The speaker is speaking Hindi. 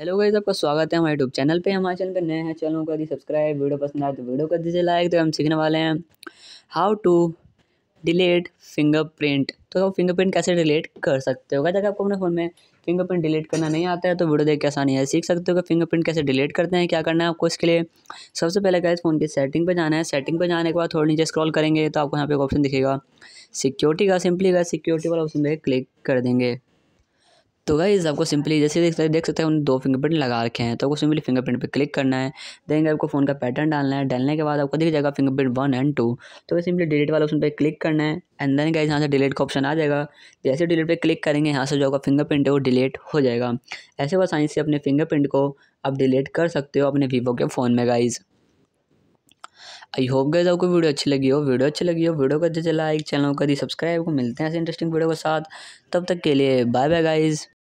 हेलो गाइस आपका स्वागत है हमारे यूट्यूब चैनल पे हमारे चैनल पे नए हैं चैनल को दी सब्सक्राइब वीडियो पसंद आए तो वीडियो कर दीजिए लाइक तो हम सीखने वाले हैं हाउ टू डिलीट फिंगरप्रिंट तो आप फिंगरप्रिंट कैसे डिलीट कर सकते हो अगर आपको अपने फ़ोन में फिंगरप्रिंट डिलीट करना नहीं आता है तो वीडियो देख के आसानी है सीख सकते हो कि फिंगरप्रिंट कैसे डिलीट करते हैं क्या करना है आपको इसके लिए सबसे पहले गाइस फ़ोन की सेटिंग पर जाना है सेटिंग पे जाने के बाद थोड़ी नीचे स्क्रॉल करेंगे तो आपको यहाँ पे एक ऑप्शन दिखेगा सिक्योरिटी का सिंपली का सिक्योरिटी वाला ऑप्शन पर क्लिक कर देंगे तो गाइज आपको सिंपली जैसे देख सकते देख सकते हैं उन दो फिंगरप्रिंट लगा रखे हैं तो आपको सिंपली फिंगरप्रिंट पे क्लिक करना है देन आपको फ़ोन का पैटर्न डालना है डालने के बाद आपको दिख जाएगा फिंगरप्रिंट वन एंड टू तो सिंपली डिलीट वाला ऑप्शन पर क्लिक करना है एंड देन गाइज यहाँ से डिलीट का ऑप्शन आ जाएगा जैसे डिलीट पर क्लिक करेंगे यहाँ से जो आपका फिंगरप्रिंट है वो डिलीट हो जाएगा ऐसे बस आसानी से अपने फिंगरप्रिंट को आप डिलीट कर सकते हो अपने वीवो के फ़ोन में गाइज़ आई होप गए आपको वीडियो अच्छी लगी हो वीडियो अच्छी लगी हो वीडियो का जैसे लाइक चैनल को सब्सक्राइब को मिलते हैं ऐसे इंटरेस्टिंग वीडियो के साथ तब तक के लिए बाय बाय गाइज़